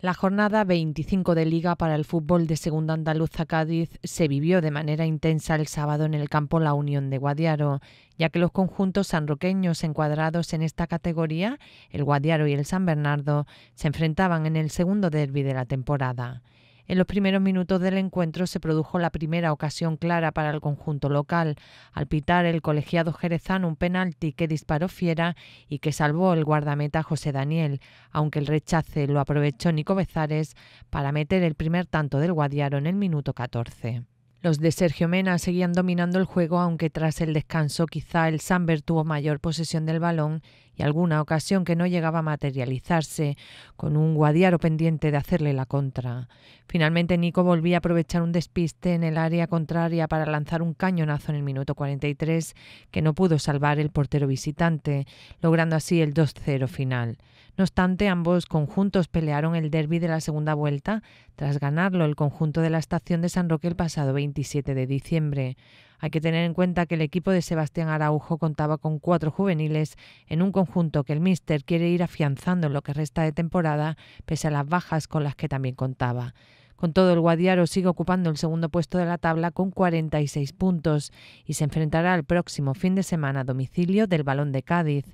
La jornada 25 de Liga para el fútbol de Segunda a Cádiz se vivió de manera intensa el sábado en el campo La Unión de Guadiaro, ya que los conjuntos sanroqueños encuadrados en esta categoría, el Guadiaro y el San Bernardo, se enfrentaban en el segundo derby de la temporada. En los primeros minutos del encuentro se produjo la primera ocasión clara para el conjunto local, al pitar el colegiado Jerezán un penalti que disparó Fiera y que salvó el guardameta José Daniel, aunque el rechace lo aprovechó Nico Bezares para meter el primer tanto del Guadiaro en el minuto 14. Los de Sergio Mena seguían dominando el juego, aunque tras el descanso quizá el Samber tuvo mayor posesión del balón y alguna ocasión que no llegaba a materializarse, con un Guadiaro pendiente de hacerle la contra. Finalmente Nico volvía a aprovechar un despiste en el área contraria para lanzar un cañonazo en el minuto 43 que no pudo salvar el portero visitante, logrando así el 2-0 final. No obstante, ambos conjuntos pelearon el derby de la segunda vuelta, tras ganarlo el conjunto de la estación de San Roque el pasado 27 de diciembre. Hay que tener en cuenta que el equipo de Sebastián Araujo contaba con cuatro juveniles en un conjunto que el míster quiere ir afianzando en lo que resta de temporada, pese a las bajas con las que también contaba. Con todo, el Guadiaro sigue ocupando el segundo puesto de la tabla con 46 puntos y se enfrentará al próximo fin de semana a domicilio del Balón de Cádiz,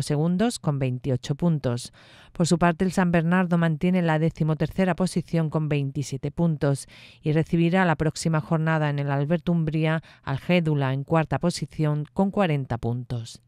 segundos con 28 puntos. Por su parte, el San Bernardo mantiene la decimotercera posición con 27 puntos y recibirá la próxima jornada en el Umbría al Gédula en cuarta posición con 40 puntos.